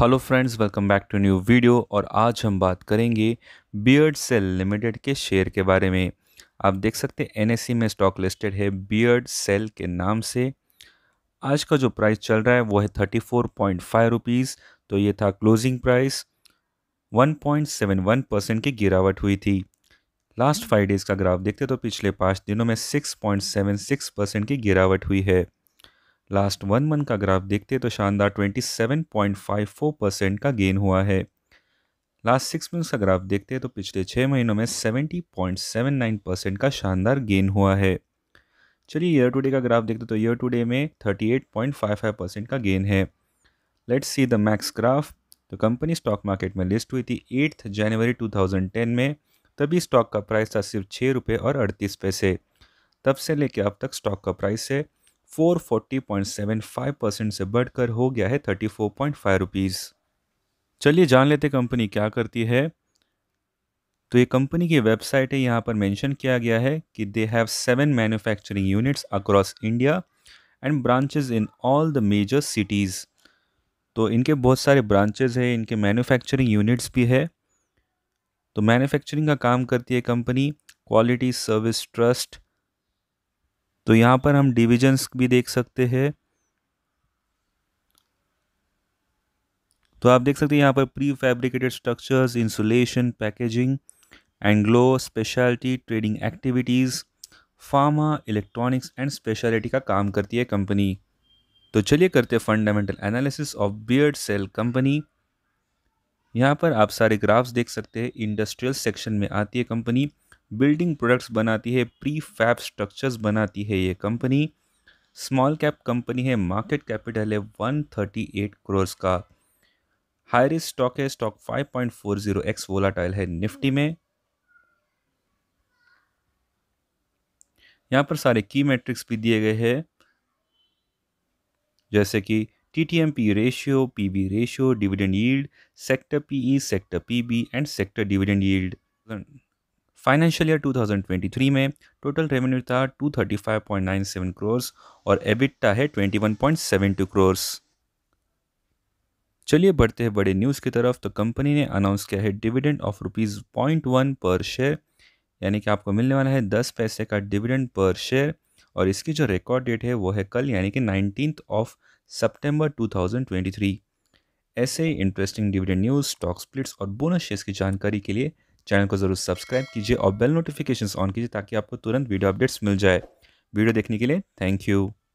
hello friends welcome back to new video और आज हम बात करेंगे बियर्ड सेल लिमिटेड के शेयर के बारे में आप देख सकते हैं एन में स्टॉक लिस्टेड है बियर्ड सेल के नाम से आज का जो प्राइस चल रहा है वो है thirty four point five rupees तो ये था closing price one point seven one percent की गिरावट हुई थी लास्ट फाइव डेज़ का ग्राफ देखते तो पिछले पाँच दिनों में six point seven six percent की गिरावट हुई है लास्ट वन मंथ का ग्राफ देखते तो शानदार 27.54 परसेंट का गेन हुआ है लास्ट सिक्स मंथ्स का ग्राफ देखते हैं तो पिछले छः महीनों में 70.79 परसेंट का शानदार गेन हुआ है चलिए ईयर टू डे का ग्राफ देखते तो ईयर टू डे में 38.55 परसेंट का गेन है let's see the max graph तो कंपनी स्टॉक मार्केट में लिस्ट हुई थी एट्थ जनवरी टू में तभी स्टॉक का प्राइस था सिर्फ छः रुपये और अड़तीस पैसे तब से लेके अब तक स्टॉक का प्राइस है 440.75 परसेंट से बढ़कर हो गया है 34.5 फोर चलिए जान लेते कंपनी क्या करती है तो ये कंपनी की वेबसाइट है यहाँ पर मेंशन किया गया है कि they have seven manufacturing units across India and branches in all the major cities तो इनके बहुत सारे ब्रांचेज हैं इनके मैन्युफैक्चरिंग यूनिट्स भी है तो मैन्युफैक्चरिंग का काम करती है कंपनी क्वालिटी सर्विस ट्रस्ट तो यहाँ पर हम डिविजन्स भी देख सकते हैं तो आप देख सकते हैं यहाँ पर prefabricated structures insulation packaging anglo speciality trading activities pharma electronics and speciality का काम करती है कंपनी तो चलिए करते हैं fundamental analysis of Beardsell company यहाँ पर आप सारे ग्राफ्स देख सकते हैं इंडस्ट्रियल सेक्शन में आती है कंपनी बिल्डिंग प्रोडक्ट्स बनाती है प्री फैब स्ट्रक्चर्स बनाती है ये कंपनी स्मॉल कैप कंपनी है मार्केट कैपिटल है वन थर्टी एट क्रोर्स का हाई स्टॉक है stock five point four zero X volatile है निफ्टी में यहाँ पर सारे की मैट्रिक्स भी दिए गए हैं जैसे कि T P ratio PB B ratio dividend yield sector PE sector P B and sector dividend yield financial year 2023 में टोटल रेवेन्यू था 235.97 करोड़ और एबिटा है 21.72 करोड़ चलिए बढ़ते हैं बड़े न्यूज़ की तरफ तो कंपनी ने अनाउंस किया है dividend of rupees point one per share यानी कि आपको मिलने वाला है दस पैसे का डिविडेंड पर शेयर और इसकी जो रिकॉर्ड डेट है वो है कल यानी कि नाइनटीन ऑफ सितंबर टू ऐसे interesting dividend news stock splits और बोनस शेयर्स की जानकारी के लिए चैनल को ज़रूर सब्सक्राइब कीजिए और बेल नोटिफिकेशन ऑन कीजिए ताकि आपको तुरंत वीडियो अपडेट्स मिल जाए वीडियो देखने के लिए थैंक यू